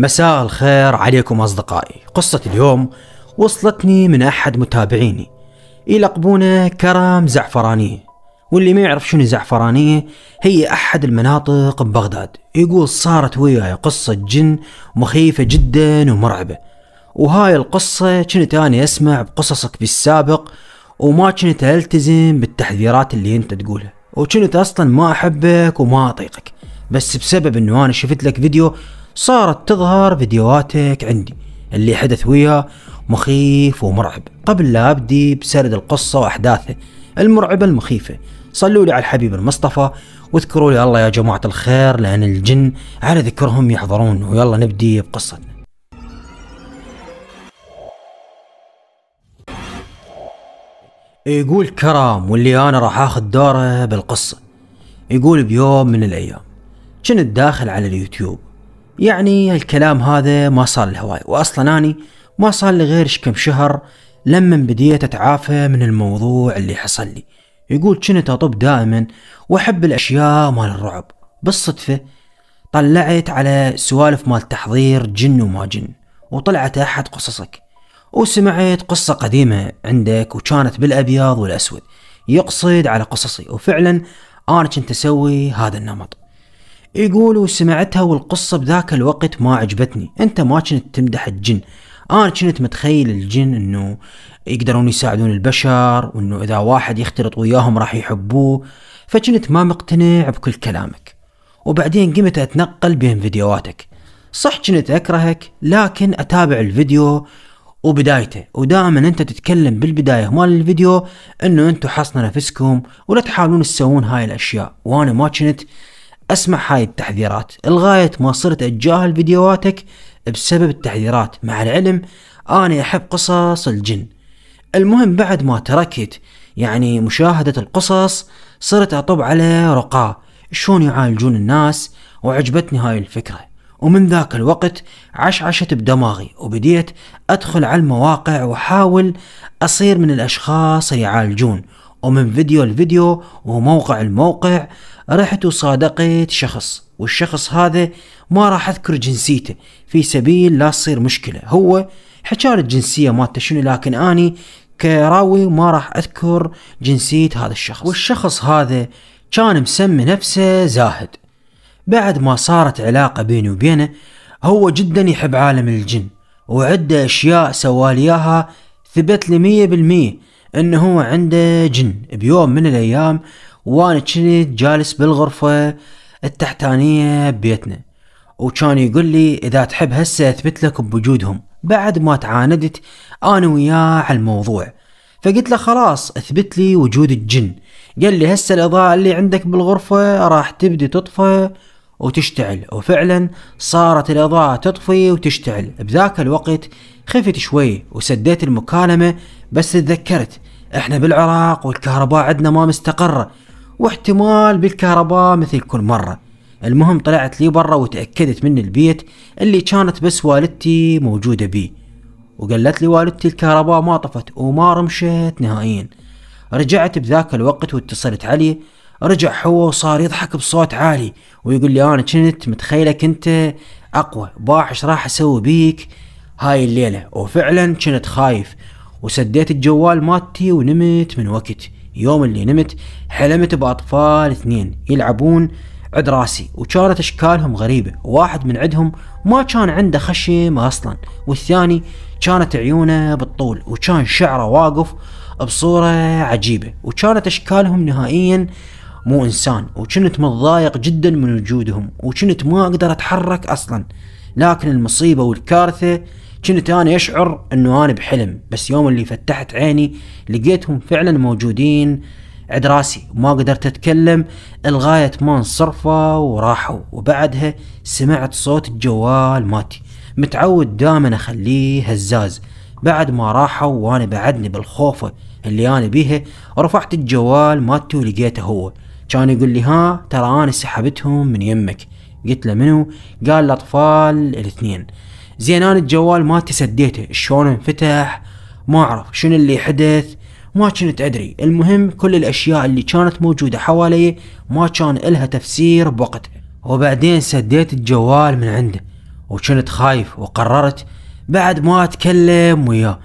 مساء الخير عليكم أصدقائي قصة اليوم وصلتني من أحد متابعيني يلقبونه كرم زعفرانية واللي ما يعرف شنو زعفرانية هي أحد المناطق ببغداد يقول صارت وياي قصة جن مخيفة جدا ومرعبة وهاي القصة كنت أنا أسمع بقصصك بالسابق وما كنت ألتزم بالتحذيرات اللي أنت تقولها وكنت أصلا ما أحبك وما أطيقك بس بسبب أنه أنا شفت لك فيديو صارت تظهر فيديوهاتك عندي اللي حدث وياه مخيف ومرعب قبل لا أبدي بسرد القصة وأحداثه المرعبة المخيفة صلوا لي على الحبيب المصطفى واذكروا لي الله يا جماعة الخير لأن الجن على ذكرهم يحضرون ويلا نبدي بقصتنا يقول كرام واللي أنا راح أخذ دوره بالقصة يقول بيوم من الأيام كنت داخل على اليوتيوب يعني الكلام هذا ما صار لهواي واصلا اني ما صار لي غير كم شهر لما بديت اتعافى من الموضوع اللي حصل لي يقول كنت اطب دائما واحب الاشياء مال الرعب بالصدفه طلعت على سوالف مال تحضير جن وما جن وطلعت احد قصصك وسمعت قصة قديمة عندك وكانت بالأبيض والأسود يقصد على قصصي وفعلا أنا كنت أسوي هذا النمط يقولوا سمعتها والقصة بذاك الوقت ما عجبتني انت ما كنت تمدح الجن انا كنت متخيل الجن انه يقدرون يساعدون البشر وانه اذا واحد يختلط وياهم راح يحبوه فكنت ما مقتنع بكل كلامك وبعدين قمت اتنقل بين فيديوهاتك صح كنت اكرهك لكن اتابع الفيديو وبدايته ودائما انت تتكلم بالبدايه مال الفيديو انه انتو حصنا نفسكم ولا تحاولون تسوون هاي الاشياء وانا ما كنت اسمع هاي التحذيرات لغاية ما صرت اتجاهل فيديوهاتك بسبب التحذيرات مع العلم انا احب قصص الجن المهم بعد ما تركت يعني مشاهدة القصص صرت اطب على رقاه شلون يعالجون الناس وعجبتني هاي الفكرة ومن ذاك الوقت عشعشت بدماغي وبديت أدخل على المواقع وأحاول أصير من الأشخاص اللي يعالجون ومن فيديو لفيديو وموقع لموقع رحت وصادقت شخص والشخص هذا ما راح اذكر جنسيته في سبيل لا تصير مشكله هو حجار الجنسيه مالته شنو لكن اني كراوي ما راح اذكر جنسيه هذا الشخص والشخص هذا كان مسمي نفسه زاهد بعد ما صارت علاقة بيني وبينه هو جدا يحب عالم الجن وعده اشياء سوالياها ثبت لي مية بالمية انه هو عنده جن بيوم من الايام وانا كنت جالس بالغرفة التحتانية ببيتنا وكان يقول لي اذا تحب هسه اثبت لك بوجودهم بعد ما تعاندت انا وياه على الموضوع فقلت له خلاص اثبت لي وجود الجن قال لي هسه الاضاءة اللي عندك بالغرفة راح تبدي تطفى وتشتعل وفعلا صارت الإضاءة تطفي وتشتعل بذاك الوقت خفت شوي وسديت المكالمة بس تذكرت احنا بالعراق والكهرباء عندنا ما مستقرة واحتمال بالكهرباء مثل كل مرة المهم طلعت لي برا وتأكدت من البيت اللي كانت بس والدتي موجودة بيه وقالت لي والدتي الكهرباء ما طفت وما رمشت نهائيا رجعت بذاك الوقت واتصلت عليه رجع هو وصار يضحك بصوت عالي ويقول لي انا كنت متخيلك انت اقوى باحش راح اسوي بيك هاي الليلة وفعلا كنت خايف وسديت الجوال مالتي ونمت من وقت يوم اللي نمت حلمت بأطفال اثنين يلعبون عد راسي وكانت اشكالهم غريبة واحد من عندهم ما كان عنده خشم اصلا والثاني كانت عيونه بالطول وكان شعره واقف بصورة عجيبة وكانت اشكالهم نهائيا مو انسان وكنت متضايق جدا من وجودهم وكنت ما اقدر اتحرك اصلا لكن المصيبة والكارثة كنت انا اشعر انه انا بحلم بس يوم اللي فتحت عيني لقيتهم فعلا موجودين عند راسي وما قدرت اتكلم لغاية ما انصرفوا وراحوا وبعدها سمعت صوت الجوال ماتي متعود دائما اخليه هزاز بعد ما راحوا وانا بعدني بالخوفة اللي انا بيها رفعت الجوال ماتي ولقيته هو كان يقول لي ها ترى انا سحبتهم من يمك قلت له منو قال الاطفال الاثنين زين انا الجوال ما تسديته شلون انفتح ما اعرف شنو اللي حدث ما كنت ادري المهم كل الاشياء اللي كانت موجودة حوالي ما كان الها تفسير بوقتها وبعدين سديت الجوال من عنده وكنت خايف وقررت بعد ما اتكلم وياه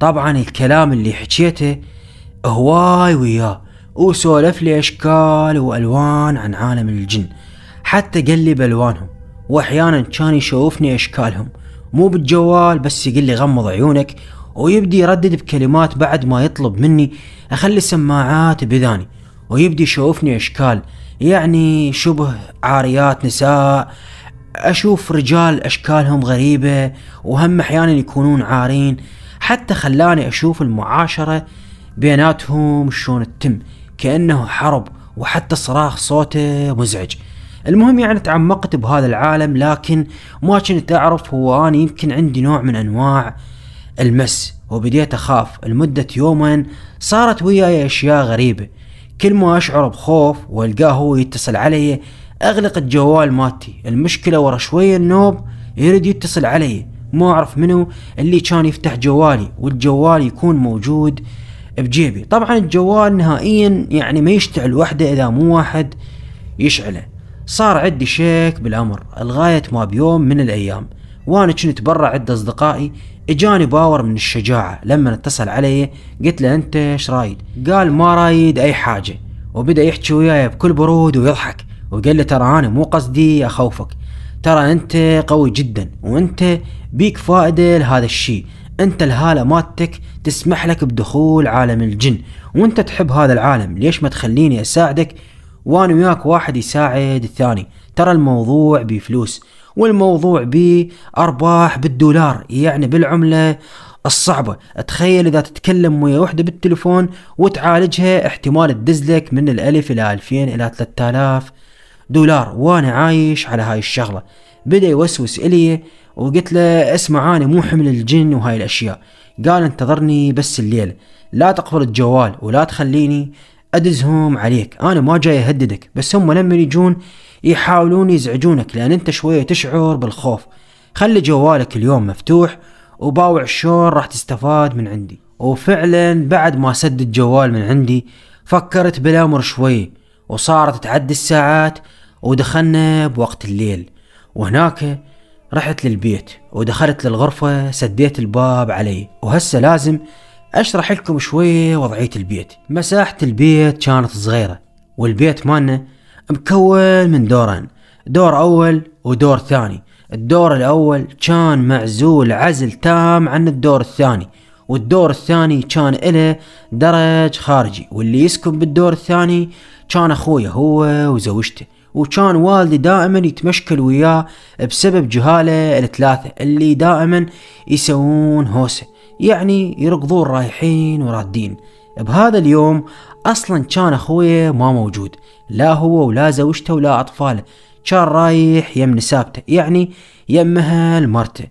طبعا الكلام اللي حكيته هواي وياه وسولف لي اشكال والوان عن عالم الجن حتى قلب الوانهم بالوانهم واحيانا كان يشوفني اشكالهم مو بالجوال بس يقول لي غمض عيونك ويبدي يردد بكلمات بعد ما يطلب مني اخلي السماعات بذاني ويبدي يشوفني اشكال يعني شبه عاريات نساء اشوف رجال اشكالهم غريبه وهم احيانا يكونون عارين حتى خلاني اشوف المعاشره بيناتهم شلون تتم كانه حرب وحتى صراخ صوته مزعج المهم يعني تعمقت بهذا العالم لكن ما كنت اعرف هو انا يمكن عندي نوع من انواع المس وبديت اخاف لمدة يومين صارت وياي اشياء غريبة كل ما اشعر بخوف والقاه هو يتصل علي اغلق الجوال مالتي المشكلة ورا شوية النوب يريد يتصل علي ما اعرف منو اللي كان يفتح جوالي والجوال يكون موجود بجيبي طبعا الجوال نهائيا يعني ما يشتعل وحده اذا مو واحد يشعله صار عندي شيك بالأمر لغاية ما بيوم من الأيام وأنا كنت برا عند أصدقائي اجاني باور من الشجاعة لما اتصل علي قلت له انت ايش رايد قال ما رايد اي حاجة وبدأ يحكي وياي بكل برود ويضحك وقال لي ترى انا مو قصدي اخوفك ترى انت قوي جدا وانت بيك فائدة لهذا الشيء انت الهالة مالتك تسمح لك بدخول عالم الجن وانت تحب هذا العالم ليش ما تخليني اساعدك وانا وياك واحد يساعد الثاني ترى الموضوع بفلوس والموضوع بأرباح بالدولار يعني بالعملة الصعبة تخيل إذا تتكلم ويا وحدة بالتليفون وتعالجها احتمال تدزلك من الألف إلى ألفين إلى ثلاثة آلاف دولار وأنا عايش على هاي الشغلة بدأ يوسوس إلي وقلت له اسمع أنا مو حمل الجن وهاي الأشياء قال انتظرني بس الليل لا تقفل الجوال ولا تخليني ادزهم عليك انا ما جاي اهددك بس هم لما يجون يحاولون يزعجونك لان انت شويه تشعر بالخوف خلي جوالك اليوم مفتوح وباوع شلون راح تستفاد من عندي وفعلا بعد ما سد الجوال من عندي فكرت بالامر شوي وصارت تعدي الساعات ودخلنا بوقت الليل وهناك رحت للبيت ودخلت للغرفة سديت الباب علي وهسه لازم اشرح لكم شوية وضعية البيت مساحة البيت كانت صغيرة والبيت مالنا مكون من دورين دور اول ودور ثاني الدور الاول كان معزول عزل تام عن الدور الثاني والدور الثاني كان له درج خارجي واللي يسكن بالدور الثاني كان اخويا هو وزوجته وكان والدي دائما يتمشكل وياه بسبب جهاله الثلاثة اللي دائما يسوون هوسه يعني يركضون رايحين ورادين بهذا اليوم اصلا كان اخويه ما موجود لا هو ولا زوجته ولا اطفاله كان رايح يم نسابته يعني يمها لمرته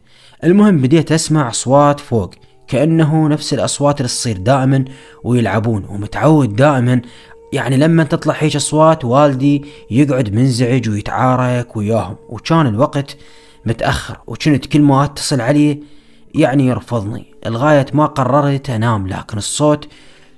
المهم بديت اسمع اصوات فوق كانه نفس الاصوات اللي تصير دائما ويلعبون ومتعود دائما يعني لما تطلع هيك اصوات والدي يقعد منزعج ويتعارك وياهم وكان الوقت متاخر وكنت كل ما اتصل عليه يعني يرفضني لغاية ما قررت أنام لكن الصوت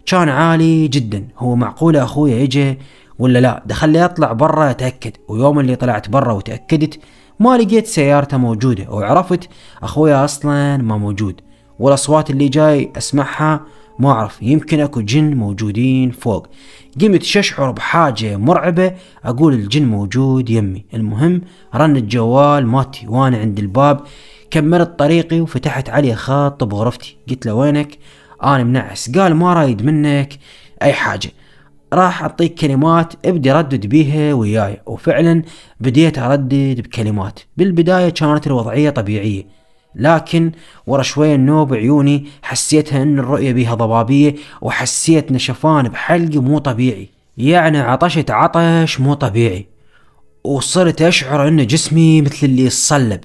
كان عالي جدا هو معقولة أخويا يجي ولا لا دخل لي أطلع برا أتأكد ويوم اللي طلعت برا وتأكدت ما لقيت سيارته موجودة وعرفت أخويا أصلا ما موجود والأصوات اللي جاي أسمعها ما أعرف يمكن أكو جن موجودين فوق قمت ششعر بحاجة مرعبة أقول الجن موجود يمي المهم رن الجوال ماتي وأنا عند الباب كملت طريقي وفتحت علي خط بغرفتي قلت له وينك انا منعس قال ما رايد منك اي حاجه راح اعطيك كلمات ابدي ردد بيها وياي وفعلا بديت اردد بكلمات بالبدايه كانت الوضعيه طبيعيه لكن ورا شوية النوب عيوني حسيتها ان الرؤيه بيها ضبابيه وحسيت نشفان بحلق مو طبيعي يعني عطشت عطش مو طبيعي وصرت اشعر ان جسمي مثل اللي يصلب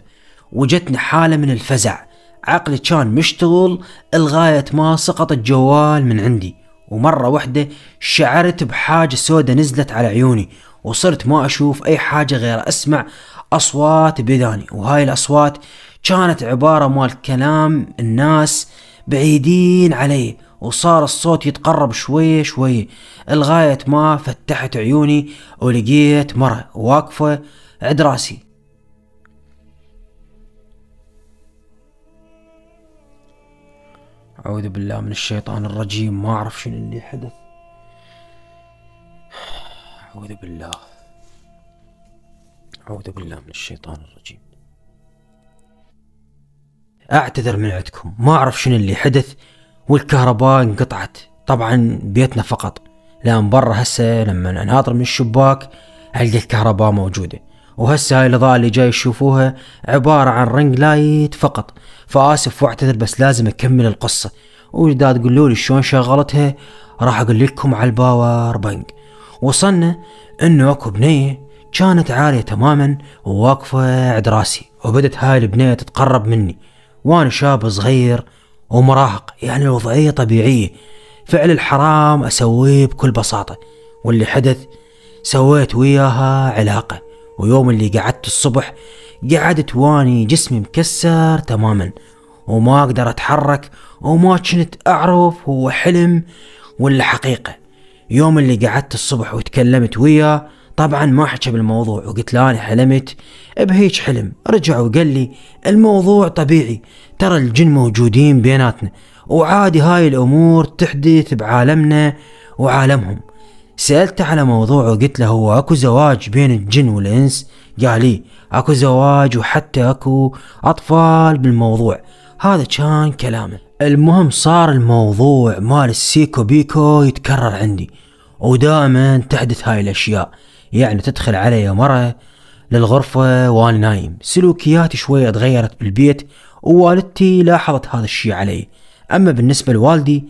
وجتني حالة من الفزع عقلي كان مشتغل لغاية ما سقط الجوال من عندي ومرة واحدة شعرت بحاجة سودة نزلت على عيوني وصرت ما أشوف أي حاجة غير أسمع أصوات بيداني وهاي الأصوات كانت عبارة مال كلام الناس بعيدين علي وصار الصوت يتقرب شوية شوية لغاية ما فتحت عيوني ولقيت مرة واقفة عند راسي أعوذ بالله من الشيطان الرجيم ما أعرف شنو اللي حدث أعوذ بالله أعوذ بالله من الشيطان الرجيم أعتذر من عندكم ما أعرف شنو اللي حدث والكهرباء انقطعت طبعا بيتنا فقط لان برا هسه لما اناطر من الشباك القى الكهرباء موجوده وهسه هاي الاضاءه اللي جاي تشوفوها عباره عن رينج لايت فقط فاسف واعتذر بس لازم اكمل القصه واذا تقولوا لي شلون شغلتها راح اقول لكم على الباور بنك وصلنا انه اكو بنيه كانت عالية تماما وواقفة عند راسي وبدت هاي البنية تتقرب مني وانا شاب صغير ومراهق يعني الوضعية طبيعية فعل الحرام اسويه بكل بساطة واللي حدث سويت وياها علاقة ويوم اللي قعدت الصبح قعدت واني جسمي مكسر تماما وما أقدر أتحرك وما كنت أعرف هو حلم ولا حقيقة يوم اللي قعدت الصبح وتكلمت وياه طبعا ما حكى بالموضوع وقلت له انا حلمت بهيج حلم رجع وقال لي الموضوع طبيعي ترى الجن موجودين بيناتنا وعادي هاي الامور تحدث بعالمنا وعالمهم سألته على موضوع وقلت له هو أكو زواج بين الجن والإنس قال لي أكو زواج وحتى أكو أطفال بالموضوع هذا كان كلامه المهم صار الموضوع مال السيكو بيكو يتكرر عندي ودائما تحدث هاي الأشياء يعني تدخل علي مرة للغرفة وأنا نايم سلوكياتي شوية تغيرت بالبيت ووالدتي لاحظت هذا الشي علي أما بالنسبة لوالدي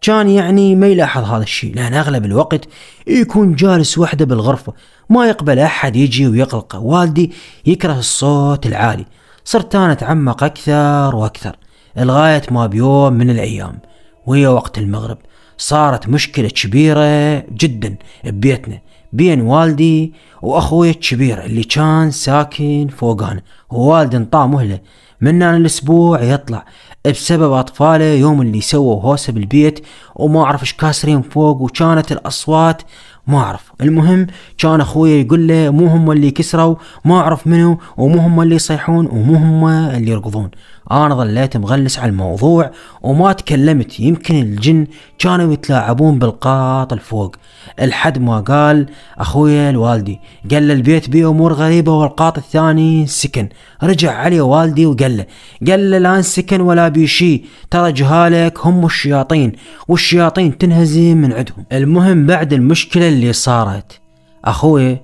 كان يعني ما يلاحظ هذا الشيء لأن أغلب الوقت يكون جالس وحده بالغرفة ما يقبل أحد يجي ويقلقه والدي يكره الصوت العالي صرت أنا أتعمق أكثر وأكثر لغاية ما بيوم من الأيام وهي وقت المغرب صارت مشكلة كبيرة جدا ببيتنا بين والدي واخوي الكبير اللي كان ساكن فوقانا ووالدي انطاه مهله من الاسبوع يطلع بسبب أطفاله يوم اللي سووا هوسة بالبيت وما أعرف إيش كاسرين فوق وكانت الأصوات ما أعرف المهم كان أخوي يقول له مو هم اللي كسروا ما أعرف منو ومو هم اللي يصيحون ومو هم اللي يركضون أنا ظليت مغلس على الموضوع وما تكلمت يمكن الجن كانوا يتلاعبون بالقاط الفوق الحد ما قال أخويا لوالدي قال له البيت بيه أمور غريبة والقاط الثاني سكن رجع علي والدي وقال له قال له لا سكن ولا بيشي ترى جهالك هم الشياطين والشياطين تنهزم من عندهم المهم بعد المشكلة اللي صارت أخوي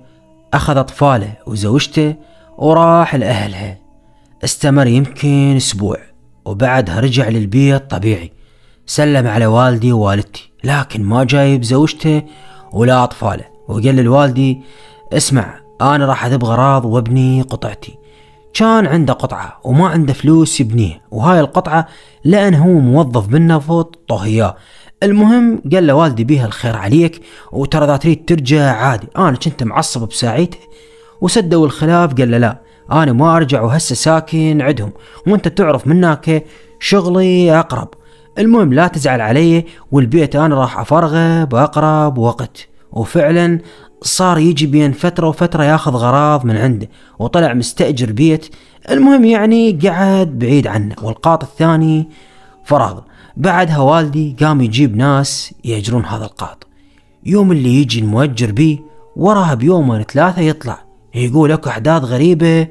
أخذ أطفاله وزوجته وراح لأهلها استمر يمكن أسبوع وبعدها رجع للبيت طبيعي سلم على والدي ووالدتي لكن ما جايب زوجته ولا أطفاله وقال لوالدي اسمع أنا راح أذب غراض وابني قطعتي كان عنده قطعة وما عنده فلوس يبنيها وهاي القطعة لأن هو موظف بالنفط طهياه المهم قال له والدي بيها الخير عليك وترى اذا تريد ترجع عادي انا كنت معصب بساعيته وسدوا الخلاف قال له لا انا ما ارجع وهسه ساكن عندهم وانت تعرف من هناك شغلي اقرب المهم لا تزعل علي والبيت انا راح افرغه باقرب وقت وفعلا صار يجي بين فترة وفترة ياخذ غراض من عنده وطلع مستأجر بيت المهم يعني قعد بعيد عنه والقاط الثاني فراغ بعدها والدي قام يجيب ناس يأجرون هذا القاط يوم اللي يجي المؤجر بيه وراها بيومين ثلاثة يطلع يقول اكو احداث غريبة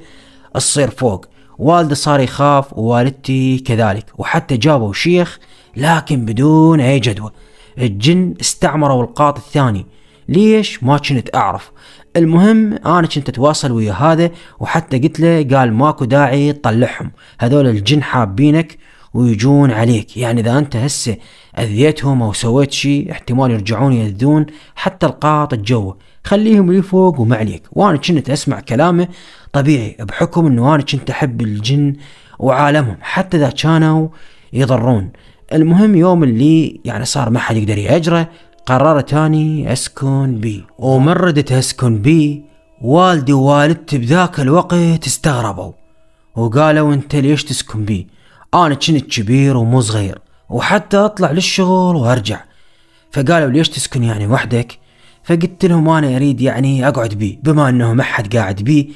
تصير فوق والده صار يخاف ووالدتي كذلك وحتى جابوا شيخ لكن بدون اي جدوى الجن استعمروا القاط الثاني ليش ما كنت اعرف المهم انا كنت اتواصل ويا هذا وحتى قلت له قال ماكو داعي تطلعهم هذول الجن حابينك ويجون عليك يعني اذا انت هسه اذيتهم او سويت شي احتمال يرجعون ياذون حتى القاط الجو خليهم اللي فوق وما عليك وانا كنت اسمع كلامه طبيعي بحكم انه انا كنت احب الجن وعالمهم حتى اذا كانوا يضرون المهم يوم اللي يعني صار ما حد يقدر يأجره قررت اني اسكن بي ومن ردت اسكن بي والدي ووالدتي بذاك الوقت استغربوا وقالوا انت ليش تسكن بي انا كنت كبير ومو صغير وحتى اطلع للشغل وارجع فقالوا ليش تسكن يعني وحدك فقلت لهم انا اريد يعني اقعد بيه بما انه ما حد قاعد بيه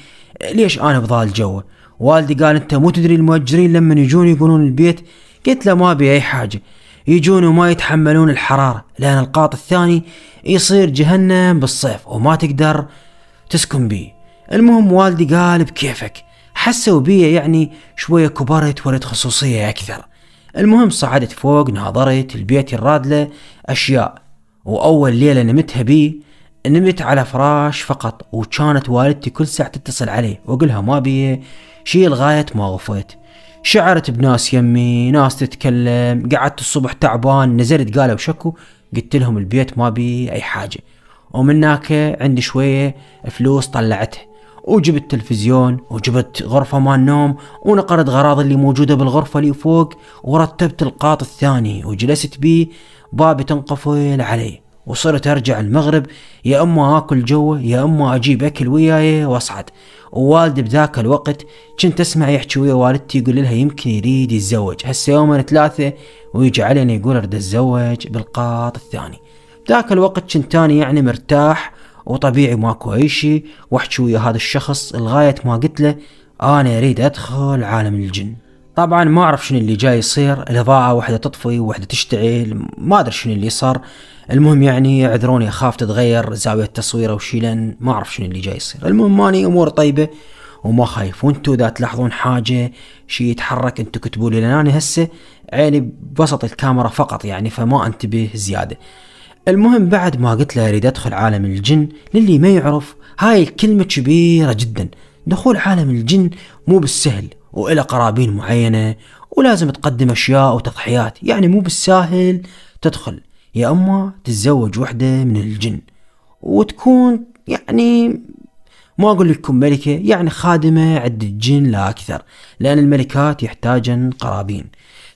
ليش انا بضال جوه والدي قال انت مو تدري المؤجرين لما يجون يقولون البيت قلت له ما ابي اي حاجه يجون وما يتحملون الحراره لان القاط الثاني يصير جهنم بالصيف وما تقدر تسكن بيه المهم والدي قال بكيفك حسوا بي يعني شوية كبرت ولد خصوصية أكثر المهم صعدت فوق ناظرت البيت الرادلة أشياء وأول ليلة نمتها بي نمت على فراش فقط وكانت والدتي كل ساعة تتصل علي وأقولها ما بي شي لغاية ما وفيت شعرت بناس يمي ناس تتكلم قعدت الصبح تعبان نزلت قالوا شكو قلت لهم البيت ما بي أي حاجة ومن هناك عندي شوية فلوس طلعتها وجبت تلفزيون وجبت غرفة مال نوم ونقرت غراض اللي موجودة بالغرفة اللي فوق ورتبت القاط الثاني وجلست بيه بابي تنقفل علي وصرت ارجع المغرب يا اما اكل جوه يا اما اجيب اكل وياي واصعد ووالدي بذاك الوقت كنت اسمع يحكي ويا والدتي يقول لها يمكن يريد يتزوج هسه يومين ثلاثه ويجي علينا يقول ارد اتزوج بالقاط الثاني ذاك الوقت كنت انا يعني مرتاح وطبيعي ماكو اي شيء واحكي ويا هذا الشخص لغاية ما قلت له انا اريد ادخل عالم الجن طبعا ما اعرف شنو اللي جاي يصير الاضاءة وحدة تطفي وحدة تشتعل ما ادري شنو اللي صار المهم يعني اعذروني اخاف تتغير زاوية التصوير او شي لان ما اعرف شنو اللي جاي يصير المهم ماني امور طيبة وما خايف وانتو اذا تلاحظون حاجة شي يتحرك انتو كتبولي لان انا هسه عيني بوسط الكاميرا فقط يعني فما انتبه زيادة المهم بعد ما قلت له اريد ادخل عالم الجن للي ما يعرف هاي الكلمة كبيرة جدا دخول عالم الجن مو بالسهل وإلى قرابين معينة ولازم تقدم أشياء وتضحيات يعني مو بالساهل تدخل يا أما تتزوج وحدة من الجن وتكون يعني ما أقول لكم ملكة يعني خادمة عند الجن لا أكثر لأن الملكات يحتاجن قرابين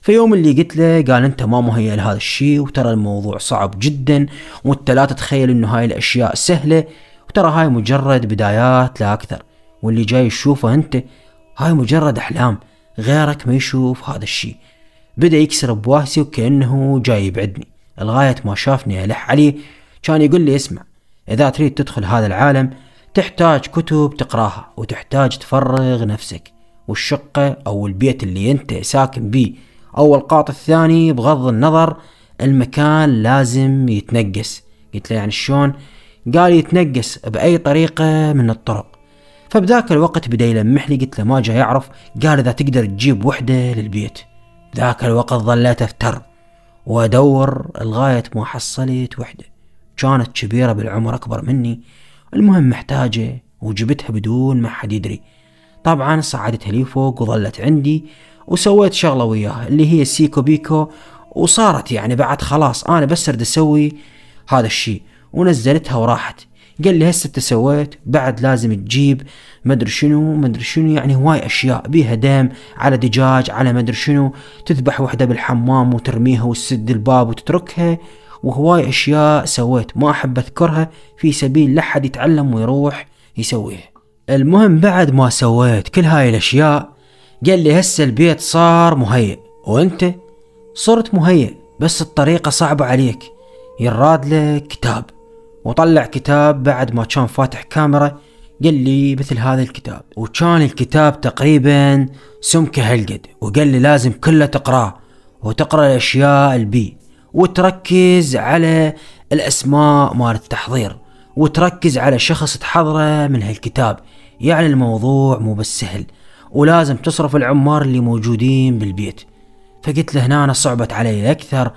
فيوم اللي قلت له قال انت ما مهيئ لهذا الشيء وترى الموضوع صعب جدا وانت لا تتخيل انه هاي الاشياء سهله وترى هاي مجرد بدايات لا اكثر واللي جاي تشوفه انت هاي مجرد احلام غيرك ما يشوف هذا الشيء بدا يكسر بواسي وكانه جاي يبعدني لغايه ما شافني الح عليه كان يقول لي اسمع اذا تريد تدخل هذا العالم تحتاج كتب تقراها وتحتاج تفرغ نفسك والشقة أو البيت اللي أنت ساكن بيه او القاط الثاني بغض النظر المكان لازم يتنقس قلت له يعني شلون قال يتنقس باي طريقه من الطرق فبذاك الوقت بدا لي قلت له ما جا يعرف قال اذا تقدر تجيب وحده للبيت ذاك الوقت ظليت افتر وادور لغايه ما حصلت وحده كانت كبيره بالعمر اكبر مني المهم محتاجه وجبتها بدون ما حد يدري طبعا صعدتها لي فوق وظلت عندي وسويت شغله وياه اللي هي سيكو بيكو وصارت يعني بعد خلاص انا بس ارد اسوي هذا الشيء ونزلتها وراحت قال لي هسه انت سويت بعد لازم تجيب مدري شنو مدري شنو يعني هواي اشياء بيها دم على دجاج على مدري شنو تذبح وحده بالحمام وترميها وتسد الباب وتتركها وهواي اشياء سويت ما احب اذكرها في سبيل لحد يتعلم ويروح يسويها المهم بعد ما سويت كل هاي الاشياء قال لي هسه البيت صار مهيئ وانت صرت مهيئ بس الطريقة صعبة عليك يراد لك كتاب وطلع كتاب بعد ما كان فاتح كاميرا قال لي مثل هذا الكتاب وكان الكتاب تقريبا سمكه هالقد وقال لي لازم كله تقراه وتقرا الاشياء البي وتركز على الاسماء مال التحضير وتركز على شخص تحضره من هالكتاب يعني الموضوع مو بس سهل ولازم تصرف العمار اللي موجودين بالبيت فقلت له هنا أنا صعبت علي أكثر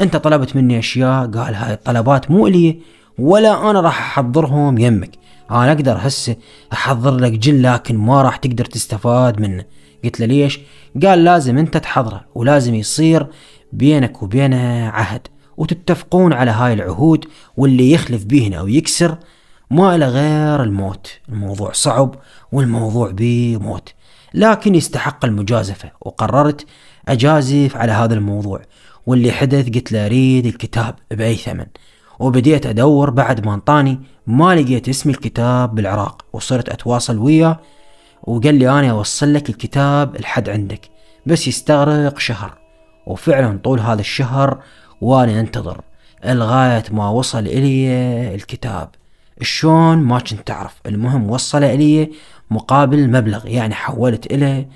أنت طلبت مني أشياء قال هاي الطلبات مو إلي ولا أنا راح أحضرهم يمك أنا أقدر هسه أحضر لك جن لكن ما راح تقدر تستفاد منه قلت له ليش قال لازم أنت تحضره ولازم يصير بينك وبينه عهد وتتفقون على هاي العهود واللي يخلف بيهن أو يكسر ما إلى غير الموت الموضوع صعب والموضوع بيه موت لكن يستحق المجازفة وقررت أجازف على هذا الموضوع واللي حدث قلت له أريد الكتاب بأي ثمن وبديت أدور بعد ما انطاني ما لقيت اسم الكتاب بالعراق وصرت أتواصل وياه وقال لي أنا أوصل لك الكتاب لحد عندك بس يستغرق شهر وفعلا طول هذا الشهر وأنا أنتظر لغاية ما وصل إلي الكتاب شلون ما كنت أعرف المهم وصل إلي مقابل مبلغ يعني حولت إلى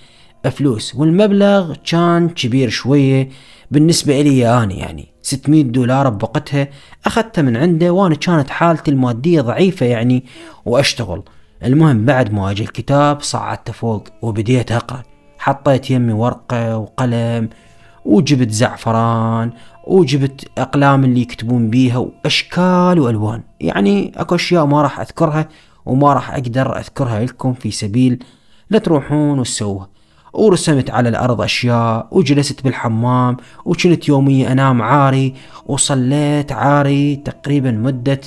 فلوس والمبلغ كان كبير شوية بالنسبة إلي أنا يعني 600 دولار بوقتها أخذته من عنده وأنا كانت حالتي المادية ضعيفة يعني وأشتغل المهم بعد ما أجي الكتاب صعدت فوق وبديت أقرأ حطيت يمي ورقة وقلم وجبت زعفران وجبت أقلام اللي يكتبون بيها وأشكال وألوان يعني أكو أشياء ما راح أذكرها وما راح أقدر أذكرها لكم في سبيل لا تروحون وتسوها ورسمت على الأرض أشياء وجلست بالحمام وكنت يوميا أنام عاري وصليت عاري تقريبا مدة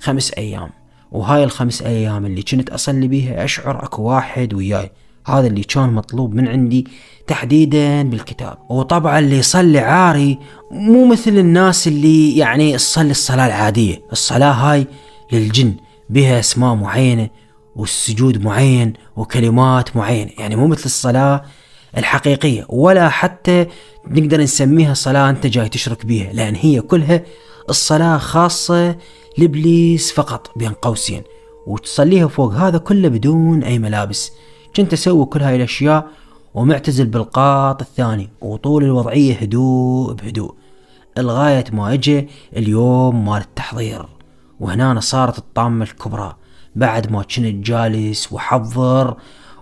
خمس أيام وهاي الخمس أيام اللي كنت أصلي بيها أشعر أكو واحد وياي هذا اللي كان مطلوب من عندي تحديدا بالكتاب وطبعا اللي يصلي عاري مو مثل الناس اللي يعني تصلي الصلاة العادية الصلاة هاي للجن بها اسماء معينه والسجود معين وكلمات معينه يعني مو مثل الصلاه الحقيقيه ولا حتى نقدر نسميها صلاه انت جاي تشرك بيها لان هي كلها الصلاه خاصه لابليس فقط بين قوسين وتصليها فوق هذا كله بدون اي ملابس كنت اسوي كل هاي الاشياء ومعتزل بالقاط الثاني وطول الوضعيه هدوء بهدوء لغايه ما اجى اليوم مال التحضير وهنا صارت الطامة الكبرى بعد ما كنت جالس وحضر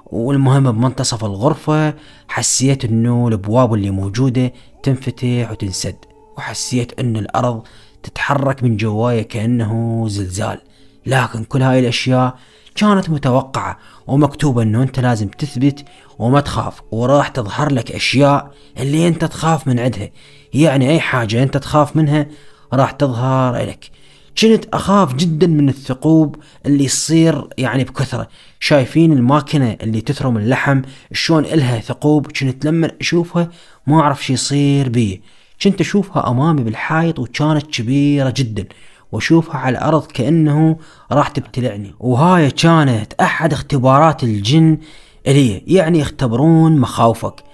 والمهم بمنتصف الغرفة حسيت انه الابواب اللي موجودة تنفتح وتنسد وحسيت ان الارض تتحرك من جوايا كأنه زلزال لكن كل هاي الاشياء كانت متوقعة ومكتوبة انه انت لازم تثبت وما تخاف وراح تظهر لك اشياء اللي انت تخاف من عندها يعني اي حاجة انت تخاف منها راح تظهر لك كنت اخاف جدا من الثقوب اللي يصير يعني بكثره شايفين الماكينه اللي تثرم اللحم شلون الها ثقوب كنت لما اشوفها ما اعرف شو يصير بي كنت اشوفها امامي بالحائط وكانت كبيره جدا واشوفها على الارض كانه راح تبتلعني وهاي كانت احد اختبارات الجن الي يعني يختبرون مخاوفك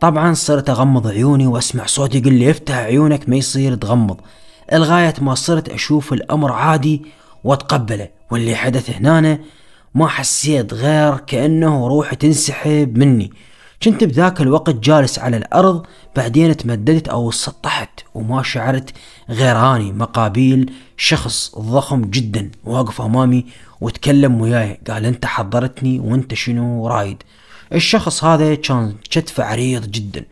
طبعا صرت اغمض عيوني واسمع صوت يقول لي افتح عيونك ما يصير تغمض لغاية ما صرت أشوف الأمر عادي وأتقبله واللي حدث هنا ما حسيت غير كأنه روحي تنسحب مني كنت بذاك الوقت جالس على الأرض بعدين تمددت أو سطحت وما شعرت غير أني مقابيل شخص ضخم جدا واقف أمامي وتكلم وياي قال أنت حضرتني وأنت شنو رايد الشخص هذا كان كتفه عريض جدا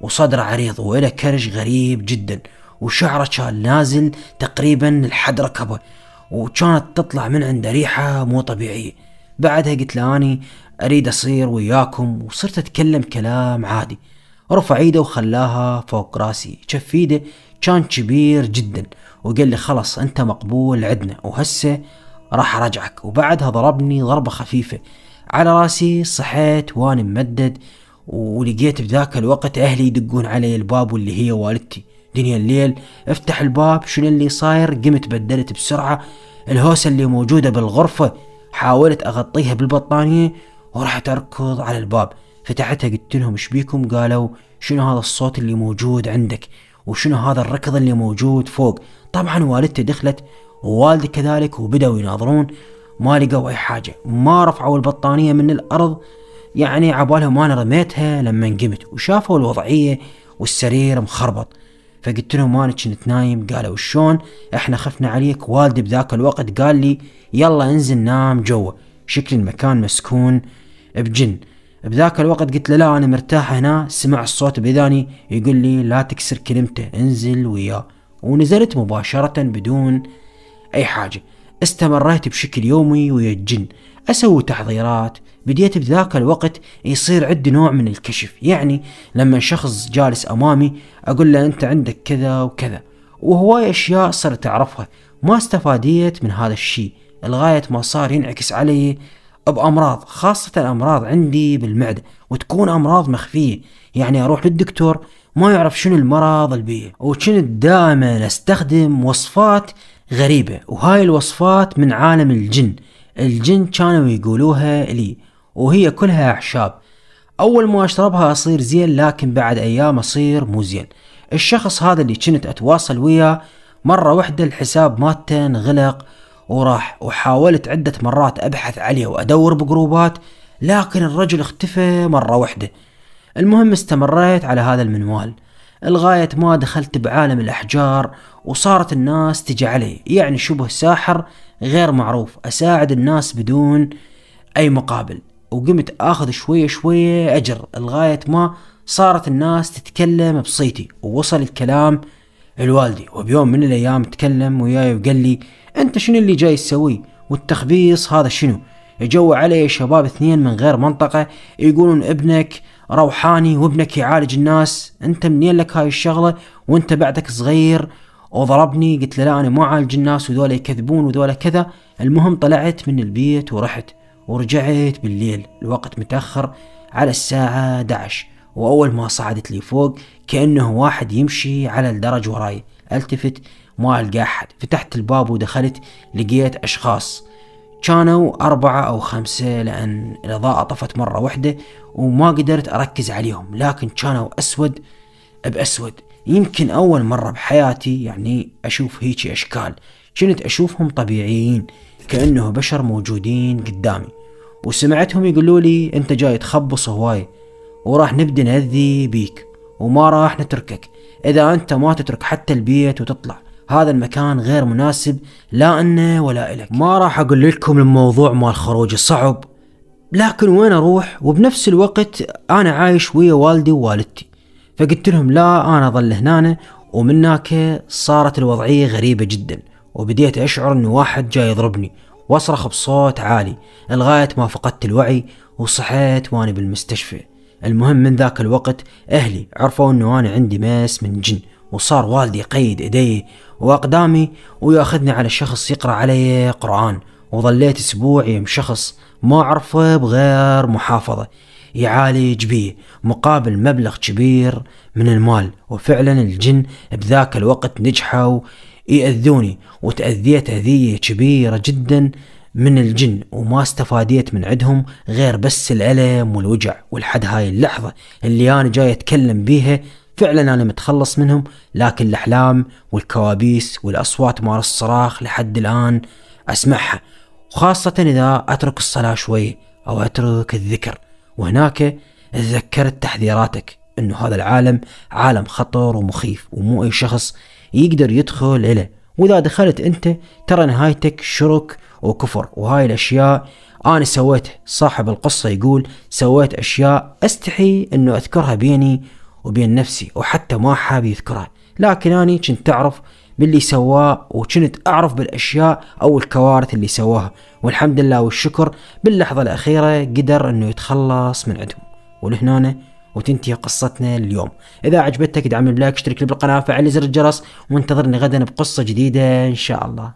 وصدره عريض وله كرش غريب جدا وشعره كان نازل تقريبا لحد ركبه وكانت تطلع من عنده ريحه مو طبيعيه بعدها قلت له اني اريد اصير وياكم وصرت اتكلم كلام عادي رفع ايده وخلاها فوق راسي شف ايده كان كبير جدا وقال لي خلاص انت مقبول عندنا وهسه راح ارجعك وبعدها ضربني ضربه خفيفه على راسي صحيت وانا ممدد ولقيت بذاك الوقت اهلي يدقون علي الباب واللي هي والدتي دنيا الليل افتح الباب شنو اللي صاير قمت بدلت بسرعة الهوسة اللي موجودة بالغرفة حاولت أغطيها بالبطانية ورحت أركض على الباب فتحتها قلت لهم ايش بيكم قالوا شنو هذا الصوت اللي موجود عندك وشنو هذا الركض اللي موجود فوق طبعا والدتي دخلت ووالدي كذلك وبدأوا يناظرون ما لقوا أي حاجة ما رفعوا البطانية من الأرض يعني عبالهم أنا رميتها لما قمت وشافوا الوضعية والسرير مخربط فقلت لهم انا كنت نايم قالوا شلون احنا خفنا عليك والدي بذاك الوقت قال لي يلا انزل نام جوا شكل المكان مسكون بجن بذاك الوقت قلت له لا انا مرتاح هنا سمع الصوت باذاني يقول لي لا تكسر كلمته انزل وياه ونزلت مباشرة بدون اي حاجة استمريت بشكل يومي ويا الجن اسوي تحضيرات بديت بذاك الوقت يصير عندي نوع من الكشف يعني لما شخص جالس امامي اقول له انت عندك كذا وكذا وهواي اشياء صرت اعرفها ما استفاديت من هذا الشيء لغاية ما صار ينعكس علي بأمراض خاصة الأمراض عندي بالمعدة وتكون أمراض مخفية يعني أروح للدكتور ما يعرف شنو المرض البيئي وكنت دائما أستخدم وصفات غريبة وهاي الوصفات من عالم الجن الجن كانوا يقولوها لي وهي كلها أعشاب أول ما أشربها أصير زين لكن بعد أيام أصير مو زين الشخص هذا اللي كنت أتواصل وياه مرة واحدة الحساب مالته انغلق وراح وحاولت عدة مرات أبحث عليه وأدور بجروبات لكن الرجل اختفى مرة واحدة المهم استمريت على هذا المنوال لغاية ما دخلت بعالم الأحجار وصارت الناس تجي علي يعني شبه ساحر غير معروف اساعد الناس بدون اي مقابل وقمت اخذ شوية شوية اجر لغاية ما صارت الناس تتكلم بصيتي ووصل الكلام لوالدي وبيوم من الايام تكلم وياي وقال لي انت شنو اللي جاي تسويه والتخبيص هذا شنو يجو علي شباب اثنين من غير منطقة يقولون ابنك روحاني وابنك يعالج الناس انت منين لك هاي الشغلة وانت بعدك صغير وضربني قلت له لا أنا مو عالج الناس وذولا يكذبون وذولا كذا المهم طلعت من البيت ورحت ورجعت بالليل الوقت متأخر على الساعة 11 وأول ما صعدت لي فوق كأنه واحد يمشي على الدرج وراي التفت ما ألقى أحد فتحت الباب ودخلت لقيت أشخاص كانوا أربعة أو خمسة لأن الإضاءة طفت مرة واحدة وما قدرت أركز عليهم لكن كانوا أسود بأسود يمكن أول مرة بحياتي يعني أشوف هيجي أشكال كنت أشوفهم طبيعيين كأنه بشر موجودين قدامي وسمعتهم يقولوا لي أنت جاي تخبص هواي وراح نبدأ نأذي بيك وما راح نتركك إذا أنت ما تترك حتى البيت وتطلع هذا المكان غير مناسب لا أنه ولا إلك ما راح أقول لكم الموضوع مال الخروج صعب لكن وين أروح وبنفس الوقت أنا عايش ويا والدي ووالدتي فقلت لهم لا انا اظل هنا ومن هناك صارت الوضعية غريبة جدا وبديت اشعر ان واحد جاي يضربني واصرخ بصوت عالي لغاية ما فقدت الوعي وصحيت وانا بالمستشفى المهم من ذاك الوقت اهلي عرفوا انه انا عندي مس من جن وصار والدي يقيد ايدي واقدامي وياخذني على شخص يقرا علي قران وظليت اسبوع يم شخص ما عرفه بغير محافظه يعالج به مقابل مبلغ كبير من المال وفعلا الجن بذاك الوقت نجحوا يأذوني وتأذيت أذية كبيرة جدا من الجن وما استفاديت من عندهم غير بس الألم والوجع ولحد هاي اللحظة اللي أنا جاي أتكلم بيها فعلا أنا متخلص منهم لكن الأحلام والكوابيس والأصوات مال الصراخ لحد الآن أسمعها وخاصة إذا أترك الصلاة شوي أو أترك الذكر وهناك تذكرت تحذيراتك انه هذا العالم عالم خطر ومخيف ومو اي شخص يقدر يدخل له واذا دخلت انت ترى نهايتك شرك وكفر وهاي الاشياء انا سويتها صاحب القصة يقول سويت اشياء استحي انه اذكرها بيني وبين نفسي وحتى ما حاب يذكرها لكن اني كنت اعرف باللي سواه وكنت أعرف بالأشياء أو الكوارث اللي سواها والحمد لله والشكر باللحظة الأخيرة قدر أنه يتخلص من عندهم ولهنا وتنتهي قصتنا اليوم إذا عجبتك ادعم بلايك اشترك بالقناة فعل زر الجرس وانتظرني غدا بقصة جديدة إن شاء الله